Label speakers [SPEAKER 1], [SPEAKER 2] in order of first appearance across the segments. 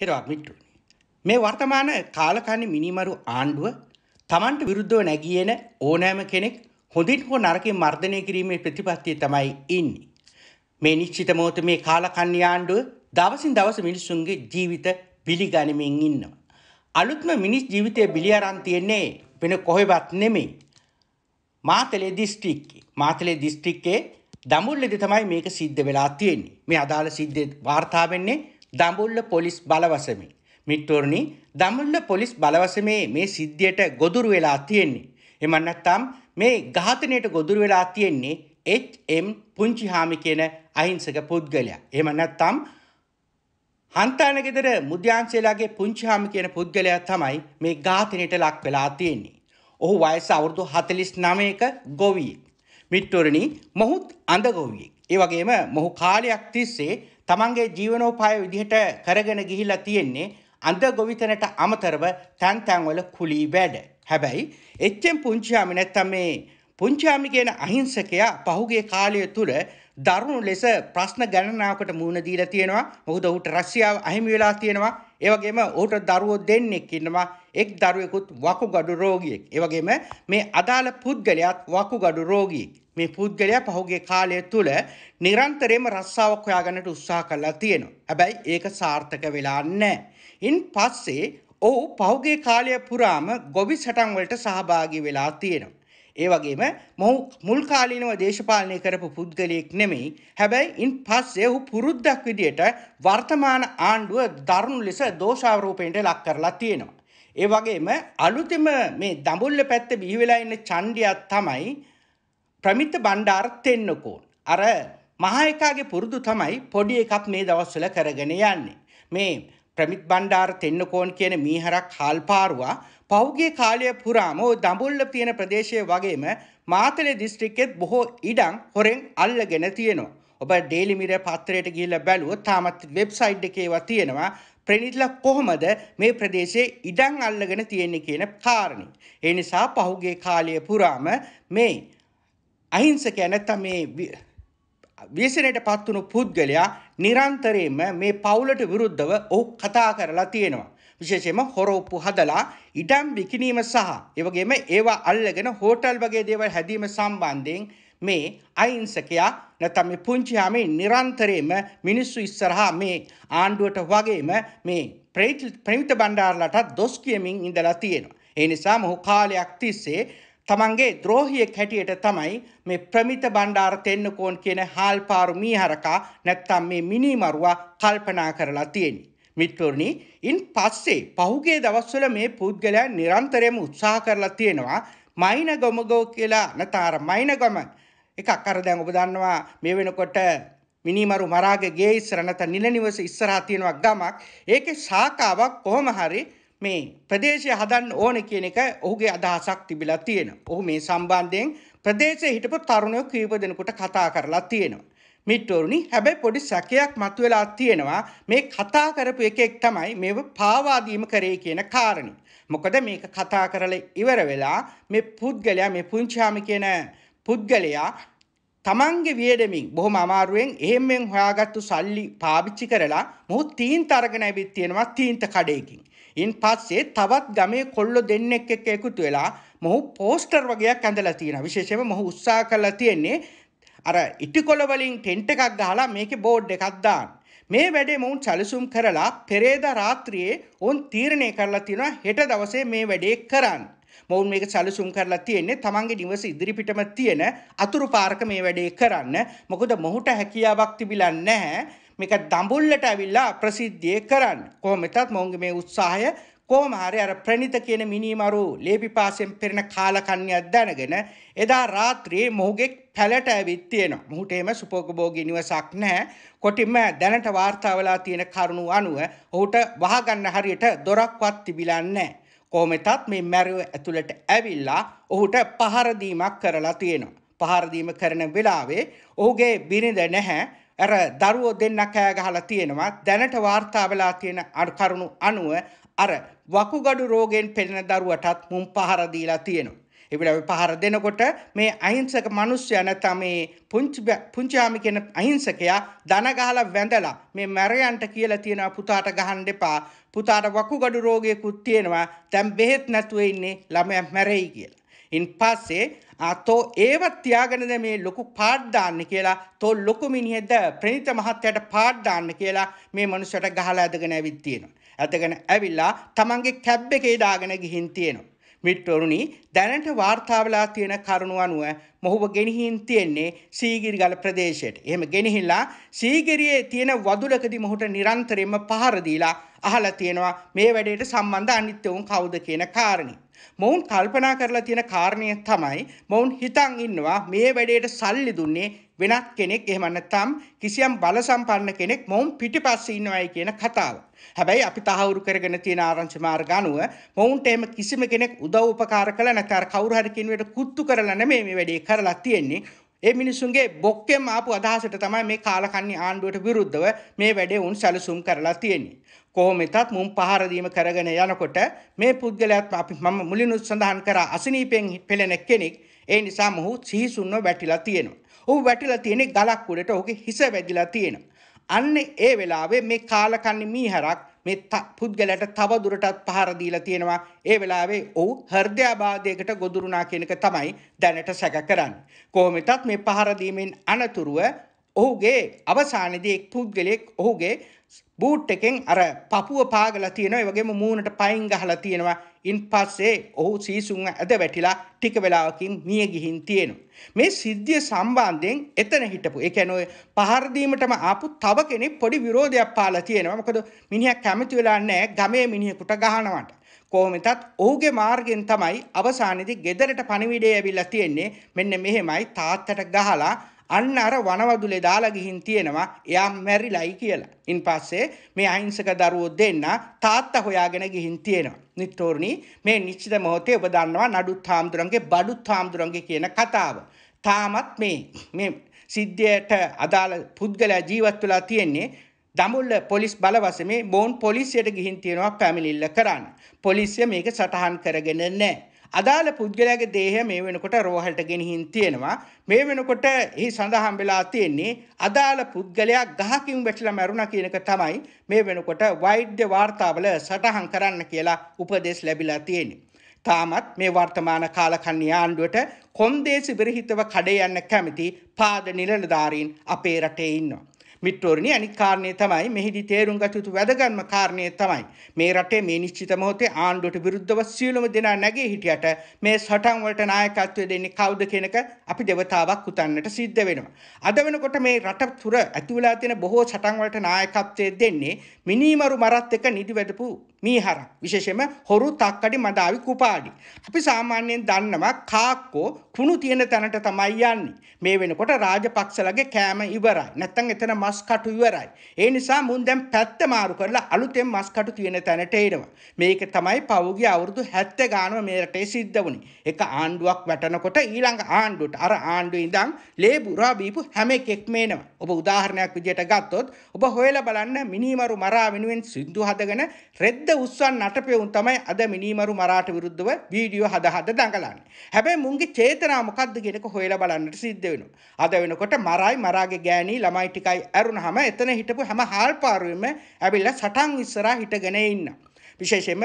[SPEAKER 1] හෙරවක් මිට්ටුනි. මේ වර්තමාන කාලකන්නේ මිනිමරු ආණ්ඩුව තමන්ට විරුද්ධව නැගියන ඕනෑම කෙනෙක් හොඳින් හෝ නරකින් මර්ධනය කිරීමේ ප්‍රතිපත්තිය තමයි ඉන්නේ. මේ නිශ්චිත මොහොත මේ කාලකන්‍ය ආණ්ඩුව දවසින් දවස මිනිස්සුන්ගේ ජීවිත පිළිගනිමින් ඉන්නවා. අලුත්ම මිනිස් ජීවිතය බිලි අරන් තියෙන්නේ වෙන කොහෙවත් නෙමෙයි. මාතලේ දිස්ත්‍රික්කේ. මාතලේ දිස්ත්‍රික්කේ දඹුල්ලේදී තමයි මේක සිද්ධ වෙලා තියෙන්නේ. මේ අදාළ සිද්ධ වාර්තා වෙන්නේ දඹුල්ල පොලිස් බලවසමි. මිත්වරණි දඹුල්ල පොලිස් බලවසමේ මේ සිද්ධියට ගොදුරු වෙලා තියෙන්නේ. එමන් නැත්නම් මේ ඝාතනයට ගොදුරු වෙලා තියෙන්නේ HM පුංචි හාමි කියන අහිංසක පුද්ගලයා. එහෙම නැත්නම් හන්තානගෙදර මුද්‍යාංශයලාගේ පුංචි හාමි කියන පුද්ගලයා තමයි මේ ඝාතනයට ලක් වෙලා තියෙන්නේ. ඔහු වයස අවුරුදු 49ක ගොවියෙක්. මිත්වරණි මොහුත් අඳ ගොවියෙක්. ඒ වගේම මොහු කාලයක් තිස්සේ තමන්ගේ ජීවනෝපාය විදිහට කරගෙන ගිහිලා තියෙන්නේ අඳ ගොවිතැනට අමතරව තැන් තැන්වල කුලී වැඩ. හැබැයි එච්චෙන් පුංචියාමි නැත්තම් මේ පුංචියාමි කියන අහිංසකයා පහුගිය කාලය තුල දරුණු ලෙස ප්‍රශ්න ගණනාවකට මුහුණ දීලා තියෙනවා. මොකද ඔහුට රස්සියාව අහිමි වෙලා තියෙනවා. ඒ වගේම ඔහුට දරුවෝ දෙන්නෙක් ඉන්නවා. එක් දරුවෙකුත් වකුගඩු රෝගියෙක්. ඒ වගේම මේ අදාළ පුද්ගලයාත් වකුගඩු රෝගියෙක්. මේ පුද්ගලයා පහුගේ කාලය තුළ නිරන්තරයෙන්ම රස්සාවක් හොයාගන්නට උත්සාහ කරලා තියෙනවා. හැබැයි ඒක සාර්ථක වෙලා නැහැ. ඉන් පස්සේ ඔහු පහුගේ කාලය පුරාම ගොවි සටන් වලට සහභාගී වෙලා තියෙනවා. ඒ වගේම මොහු මුල් කාලීනව දේශපාලනය කරපු පුද්ගලයෙක් නෙමෙයි. හැබැයි ඉන් පස්සේ ඔහු පුරුද්දක් විදියට වර්තමාන ආණ්ඩුව දරුණු ලෙස දෝෂාරෝපණයට ලක් කරලා තියෙනවා. ඒ වගේම අලුතෙම මේ දඹුල්ල පැත්තේ බිහි වෙලා ඉන්න චණ්ඩියක් තමයි ප්‍රමිත බණ්ඩාර තෙන්නකෝන්. අර මහා එකාගේ පුරුදු තමයි පොඩි එකක් මේ දවස්වල කරගෙන යන්නේ. මේ ප්‍රමිත් බණ්ඩාර තෙන්නකෝන් කියන මීහරක් හාල්පාරුවා පහුගිය කාලය පුරාම ওই දඹුල්ල තියෙන ප්‍රදේශයේ වගේම මාතලේ දිස්ත්‍රික්කෙත් බොහෝ ඉඩම් හොරෙන් අල්ලගෙන තියෙනවා. ඔබ ඩේලි මිරර් පත්‍රයට ගිහිල්ලා බැලුවොත් තාමත් වෙබ්සයිට් එකේවා තියෙනවා ප්‍රනිිල්ල කොහොමද මේ ප්‍රදේශයේ ඉඩං අල්ලගෙන තියෙන්නේ කියන කාරණි. ඒ නිසා පහුගේ කාලය පුරාම මේ අහිංසක නැත්තම් මේ විසනයට පත්වුණු පුද්ගලයා නිරන්තරයෙන්ම මේ පවුලට විරුද්ධව ඔහු කතා කරලා තියෙනවා. විශේෂයෙන්ම හොරෝප්පු හදලා ඉඩම් විකිනීම සහ ඒ වගේම ඒවා අල්ලගෙන හෝටල් වගේ දේවල් හැදීම සම්බන්ධයෙන් මේ අයිංසකයා නැත්නම් මේ පුංචි හාමේ නිරන්තරයෙන්ම මිනිස්සු ඉස්සරහා මේ ආණ්ඩුවට වගේම මේ ප්‍රේමිත බණ්ඩාරලට දොස් කියමින් ඉඳලා තියෙනවා. ඒ නිසා මොහු කාලයක් තිස්සේ තමන්ගේ ද්‍රෝහියෙක් හැටියට තමයි මේ ප්‍රමිත බණ්ඩාර තෙන්නකෝන් කියන හාල්පාරු මීහරකා නැත්තම් මේ මිනිමරුවා කල්පනා කරලා තියෙන්නේ. මිත්‍රෝනි ඉන් පස්සේ පහුගේ දවස්වල මේ පුද්ගලයා නිරන්තරයෙන්ම උත්සාහ කරලා තියෙනවා මයින ගොමගෝ කියලා නැතාර මයින ගොමන් එකක් අර දැන් ඔබ දන්නවා මේ වෙනකොට මිනිමරු මරාගේ ගේ ඉස්සර නැත්නම් නිලනිවස ඉස්සරහා තියෙනවා ගමක් ඒකේ ශාකාවක් කොහොම හරි මේ ප්‍රදේශය හදන්න ඕන කියන එක ඔහුගේ අදහසක් තිබිලා තියෙනවා. ඔහු මේ සම්බන්ධයෙන් ප්‍රදේශයේ හිටපු තරුණයෝ කීප දෙනෙකුට කතා කරලා තියෙනවා. මිට්ටෝරුණි හැබැයි පොඩි සැකයක් මතුවෙලා තියෙනවා මේ කතා කරපු එකෙක් තමයි මේව පාවාදීම කරේ කියන කාරණේ. මොකද මේක කතා කරලා ඉවර වෙලා මේ පුද්ගලයා මේ පුංචාම කියන පුද්ගලයා තමන්ගේ වියඩමින් බොහොම අමාරුවෙන් එහෙමෙන් හොයාගත්තු සල්ලි පාවිච්චි කරලා මොහු තීන්ත අරගෙන ඇවිත් තියෙනවා තීන්ත කඩේකින්. ඉන් පස්සේ තවත් ගමේ කොල්ලෝ දෙන්නෙක් එක්ක එකතු වෙලා මොහු පෝස්ටර් වගේක් ඇඳලා තියෙනවා. විශේෂයෙන්ම මොහු උත්සාහ කරලා තියෙන්නේ අර ඉටිකොළ වලින් ටෙන්ට් එකක් ගහලා මේකේ බෝඩ් එකක් දාන්න. මේ වැඩේ මොවුන් සැලසුම් කරලා පෙරේදා රාත්‍රියේ ඔවුන් තීරණය කරලා තියෙනවා හෙට දවසේ මේ වැඩේ කරන්න. මොවුන් මේක සැලසුම් කරලා තියෙන්නේ තමන්ගේ නිවස ඉදිරිපිටම තියෙන අතුරු පාරක මේ වැඩේ කරන්න. මොකද මොහුට හැකියාවක් තිබිලා නැහැ. මේක දඹුල්ලට ඇවිල්ලා ප්‍රසිද්ධියේ කරන්න. කොහොම වෙතත් මොවුන්ගේ මේ උත්සාහය කොහොම හරි අර ප්‍රණිත කියන මිනිමරු ලේපිපාසෙන් පෙරෙන කාලකන්‍යක් දැනගෙන එදා රාත්‍රියේ මොහුගේ පැලට ඇවිත් තියෙනවා. මොහුට එහෙම සුපෝගභෝගී නිවසක් නැහැ. කොටිම දැනට වාර්තා වෙලා තියෙන කරුණු අනුව ඔහුට වහගන්න හරියට දොරක්වත් තිබිලා නැහැ. කොහොමෙතත් මේ මැරුව ඇතුළට ඇවිල්ලා ඔහුට පහර දීමක් කරලා තියෙනවා. පහර දීම කරන වෙලාවේ ඔහුගේ බිරිඳ නැහැ. අර දරුවෝ දෙන්න කෑ ගහලා තියෙනවා. දැනට වාර්තා වෙලා තියෙන කරුණු අනුව අර වකුගඩු රෝගයෙන් පෙළෙන දරුවටත් මුන් පහර දීලා තියෙනවා. එවිට පහර දෙනකොට මේ අහිංසක මිනිස්සයා නැත්නම් මේ පුංචි පුංචාමි කියන අහිංසකයා දන ගහලා වැඳලා මේ මැරයන්ට කියලා තියෙනවා පුතාට ගහන්න එපා පුතාට වකුගඩු රෝගයකුත් තියෙනවා දැන් බෙහෙත් නැතුව ඉන්නේ ළමයා මැරෙයි කියලා. ඉන් පස්සේ අතෝ ඒව තියාගෙනද මේ ලොකු පාඩ්දාන්න කියලා තෝ ලොකු මිනිහෙද ප්‍රනිත මහත්තයට පාඩ්දාන්න කියලා මේ මනුස්සට ගහලා ඇදගෙන ඇවිත් තියෙනවා. ඇදගෙන ඇවිල්ලා තමන්ගේ කැබ් එකේ දාගෙන ගිහින් තියෙනවා. මිත්‍රවරුනි දැනට වාර්තා වෙලා තියෙන කරුණු අනුව මොහුව ගෙනihin තියෙන්නේ සීගිරිගල ප්‍රදේශයට. එහෙම ගෙනහිලා සීගිරියේ තියෙන වදුලකදී මොහුට නිරන්තරයෙන්ම පහර දීලා අහලා තියෙනවා මේ වැඩේට සම්බන්ධ අනිත් උන් කවුද කියන කාරණේ. මොවුන් කල්පනා කරලා තියෙන කාරණය තමයි මොවුන් හිතන් ඉන්නවා මේ වැඩේට සල්ලි දුන්නේ වෙනත් කෙනෙක් එහෙම නැත්නම් කිසියම් බල සම්පන්න කෙනෙක් මොවුන් පිටිපස්සේ ඉන්නවයි කියන කතාව. හැබැයි අපි තහවුරු කරගෙන තියෙන ආරංචි මාර්ග අනුව මොවුන්ට එහෙම කිසිම කෙනෙක් උදව් උපකාර කළ නැත්නම් කවුරු හරි කෙනෙකුට කුත්තු කරලා නෙමෙයි මේ වැඩේ කරලා තියෙන්නේ. ඒ මිනිසුන්ගේ බොක්කෙම ආපු අදහසට තමයි මේ කාලකන්ණි ආණ්ඩුවට විරුද්ධව මේ වැඩේ උන් සැලසුම් කරලා තියෙන්නේ. කොහොමෙතත් මුම් පහර දීම කරගෙන යනකොට මේ පුද්ගලයාත් අපි මම මුලිනුත් සඳහන් කරා අසනීපෙන් පෙළෙන කෙනෙක්. ඒ නිසා මොහු සිහිසුන්ව වැටිලා තියෙනවා. ඔහු වැටිලා තියෙන්නේ ගලක් උඩට ඔහුගේ හිස වැදිලා තියෙනවා. අන්න ඒ වෙලාවේ මේ කාලකන්නේ මීහරක් මේ පුද්ගලයාට තව දුරටත් පහර දීලා තියෙනවා. ඒ වෙලාවේ ඔහු හෘදයාබාධයකට ගොදුරුනා කියන එක තමයි දැනට සැක කරන්නේ. කොහොමෙතත් මේ පහර දීමෙන් අනතුරුව ඔහුගේ අවසානයේදී එක් පුද්ගලයෙක් ඔහුගේ බූට් එකෙන් අර පපුව පාගලා තියෙනවා ඒ වගේම මූණට පයින් ගහලා තියෙනවා ඉන්පස්සේ ඔහු සීසුන් ඇද වැටිලා ටික වෙලාවකින් මිය ගිහින් තියෙනවා මේ සිද්ධිය සම්බන්ධයෙන් එතන හිටපු ඒ කියන්නේ ඔය පහර දීමටම ආපු තව කෙනෙක් පොඩි විරෝධයක් පාලා තියෙනවා මොකද මිනිහා කැමති වෙලා නැහැ ගමේ මිනිහෙකුට ගහනවට කොහොමතත් ඔහුගේ මාර්ගෙන් තමයි අවසානයේදී ගෙදරට පණිවිඩය ඇවිල්ලා තියෙන්නේ මෙන්න මෙහෙමයි තාත්තට ගහලා අන්න අර වනවදුලේ දාලා ගිහින් තියෙනවා එයා මැරිලයි කියලා. ඉන් පස්සේ මේ අහිංසක දරුවෝ දෙන්න තාත්තා හොයාගෙන ගිහින් තියෙනවා. නිත්තෝරණි මේ නිශ්චිත මොහොතේ ඔබ දන්නවා නඩුත් හාමුදුරන්ගේ බඩුත් හාමුදුරන්ගේ කියන කතාව. තාමත් මේ මේ සිද්ධියට අදාළ පුද්ගලයා ජීවත් වෙලා තියෙන්නේ දමුල්ල පොලිස් බලවසමේ බෝන් පොලිසියට ගිහින් තියෙනවා පැමිණිල්ල කරන්න. පොලිසිය මේක සටහන් කරගෙන නැහැ. අදාළ පුද්ගලයාගේ දේහය මේ වෙනකොට රෝහලට ගෙනihin තියෙනවා. මේ වෙනකොට එහි සඳහන් වෙලා තියෙන්නේ අදාළ පුද්ගලයා ගහකින් වැටිලා මැරුණා කියන එක තමයි මේ වෙනකොට වෛද්‍ය වාර්තාවල සටහන් කරන්න කියලා උපදෙස් ලැබිලා තියෙන්නේ. තාමත් මේ වර්තමාන කාලකන්ණී ආණ්ඩුවට කොන්දේසි විරහිතව කඩේ යන්න කැමති පාද නිලධාරීන් අපේ රටේ ඉන්නවා. මිත්‍රෝරණි අනිත් කාරණය තමයි මෙහිදී තේරුම් ගත යුතු වැදගත්ම කාරණය තමයි මේ රටේ මේ නිශ්චිත මොහොතේ ආණ්ඩුවට විරුද්ධව සියලුම දෙනා නැගී හිටියට මේ සටන් වලට නායකත්වය දෙන්නේ කවුද කියනක අපි දෙවතාවක් උතන්නට සිද්ධ වෙනවා. අද වෙනකොට මේ රට තුර ඇති වෙලා තියෙන බොහෝ සටන් වලට නායකත්වය දෙන්නේ මිනීමරු මරත් එක නිදි වැදපු මීහරක් විශේෂයෙන්ම හොරු තක්කඩි මදාවි කුපාඩි අපි සාමාන්‍යයෙන් දන්නවා කාක්කෝ කුණු තියෙන තැනට තමයි යන්නේ මේ වෙනකොට රාජපක්ෂලගේ කෑම ඉවරයි නැත්තම් එතන මස් කටු ඉවරයි ඒ නිසා මුන් දැන් පැත්ත මාරු කරලා අලුතෙන් මස් කටු තියෙන තැනට එනවා මේක තමයි පවුගේ අවුරුදු 70 ගානම මේ රටේ සිද්ධ වුණේ එක ආණ්ඩුවක් වැටෙනකොට ඊළඟ ආණ්ඩුවට අර ආණ්ඩුවේ ඉඳන් ලේබුරා බීපු හැම එකෙක්ම එනවා ඔබ උදාහරණයක් විදියට ගත්තොත් ඔබ හොයලා බලන්න මිනිමරු මරා වෙනුවෙන් සින්දු හදගෙන රෙද්ද උස්වන් නටපෙවුන් තමයි අද මිනීමරු මරාට විරුද්ධව වීඩියෝ හද හද දඟලන්නේ. හැබැයි මුන්ගේ චේතනා මොකද්ද කියන එක හොයලා බලන්නට සිද්ධ වෙනවා. අද වෙනකොට මරයි මරාගේ ගෑණි ළමයි ටිකයි ඇරුණාම එතන හිටපු හැම හාල් පාරුවෙම ඇවිල්ලා සටන් ඉස්සරහා හිටගෙන ඉන්නවා. විශේෂයෙන්ම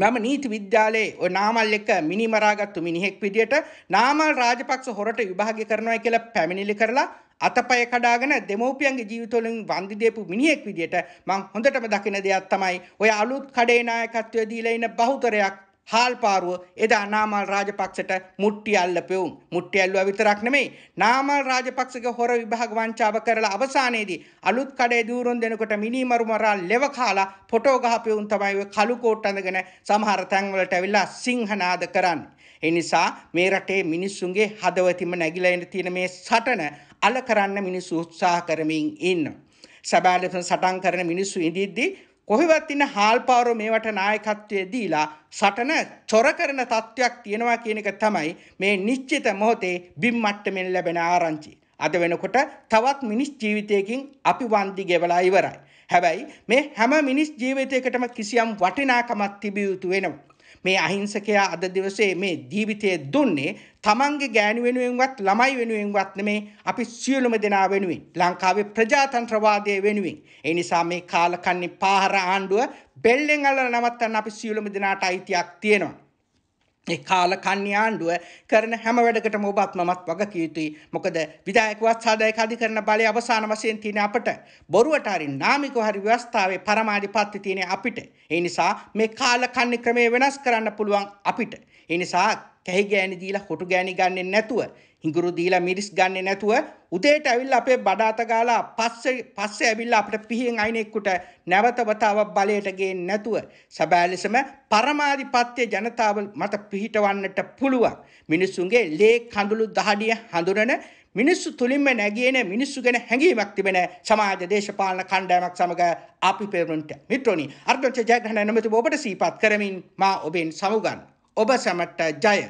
[SPEAKER 1] මම නීති විද්‍යාලයේ ඔය නාමල් එක මිනිමරාගත්තු මිනිහෙක් විදියට නාමල් රාජපක්ෂ හොරට විභාගය කරනවා කියලා පැමිණිලි කරලා අතපය කඩාගෙන දෙමෝපියන්ගේ ජීවිතවලින් වන්දි දීපු මිනිහෙක් විදියට මං හොඳටම දකින දෙයක් තමයි ඔය අලුත් කඩේ නායකත්වය දීලා ඉන්න බහුතරයක් හාල්පාරුව එදා නාමල් රාජපක්ෂට මුට්ටි අල්ලපෙවුම් මුට්ටි ඇල්ලුවා විතරක් නෙමෙයි නාමල් රාජපක්ෂගේ හොර විභාග වංචාව කරලා අවසානයේදී අලුත් කඩේ දూరుන් දෙනකොට මිනිමරු මරා ලෙව කාලා ෆොටෝ ගහපෙවුම් තමයි ඔය කළු කෝට් අඳගෙන සමහර තැන්වලට ඇවිල්ලා සිංහනාද කරන්නේ එනිසා මේ රටේ මිනිස්සුන්ගේ හදවතින්ම නැగిලා තියෙන මේ සටන අල කරන්න මිනිස්සු උත්සාහ කරමින් ඉන්නවා. සබාලෙන් සටන් කරන මිනිස්සු ඉදිද්දී කොහෙවත් ඉන්න හාල්පාරෝ මේවට නායකත්වයේ දීලා සටන චොර කරන තත්වයක් තියෙනවා කියන එක තමයි මේ නිශ්චිත මොහොතේ බිම් මට්ටමින් ලැබෙන ආරංචි. අද වෙනකොට තවත් මිනිස් ජීවිතයකින් අපි වන්දි ගෙවලා ඉවරයි. හැබැයි මේ හැම මිනිස් ජීවිතයකටම කිසියම් වටිනාකමක් තිබිය යුතු වෙනවා. මේ අහිංසකයා අද දවසේ මේ ජීවිතය දුන්නේ තමන්ගේ ගෑනු වෙනුවෙන්වත් ළමයි වෙනුවෙන්වත් නෙමේ අපි සියලුම දෙනා වෙනුවෙන් ලංකාවේ ප්‍රජාතන්ත්‍රවාදය වෙනුවෙන් ඒ නිසා මේ කාලකන්ණි පාහර ආණ්ඩුව බෙල්ලෙන් අල්ලලා නවත්තන්න අපි සියලුම දෙනාට අයිතියක් තියෙනවා ඒ කාල කන්‍යාණ්ඩුව කරන හැම වැඩකටම ඔබත් මමත් වගකිය යුතුයි. මොකද විධායකවත් සාදායක අධිකරණ බලය අවසාන වශයෙන් තියෙන අපට බොරුවට හරි නාමිකව හරි ව්‍යවස්ථාවේ පරමාධිපත්‍ය තියෙන අපිට. ඒ නිසා මේ කාල කන්‍ය ක්‍රමය වෙනස් කරන්න පුළුවන් අපිට. ඒ නිසා කැහි ගෑණි දීලා කොටු ගෑණි ගන්නෙ නැතුව හිඟුරු දීලා මිරිස් ගන්නේ නැතුව උදේට ඇවිල්ලා අපේ බඩ අත ගාලා පස්සේ පස්සේ ඇවිල්ලා අපිට පිහින් අයිනෙක්කුට නැවතවතාවක් බලයට ගේන්නේ නැතුව සැබෑ ලෙසම පරමාධිපත්‍ය ජනතාව මත පිහිටවන්නට පුළුවන් මිනිසුන්ගේ ලේ කඳුළු දහඩිය හඳුනන මිනිස්සු තුලින්ම නැගියන මිනිස්සු ගැන හැඟීමක් තිබෙන සමාජ දේශපාලන කණ්ඩායමක් සමග අපි පෙරණට මිත්‍රෝනි අර්ධොච්ච ජයග්‍රහණ නමතු ඔබට සීපත් කරමින් මා ඔබෙන් සමුගන් ඔබ සැමට ජය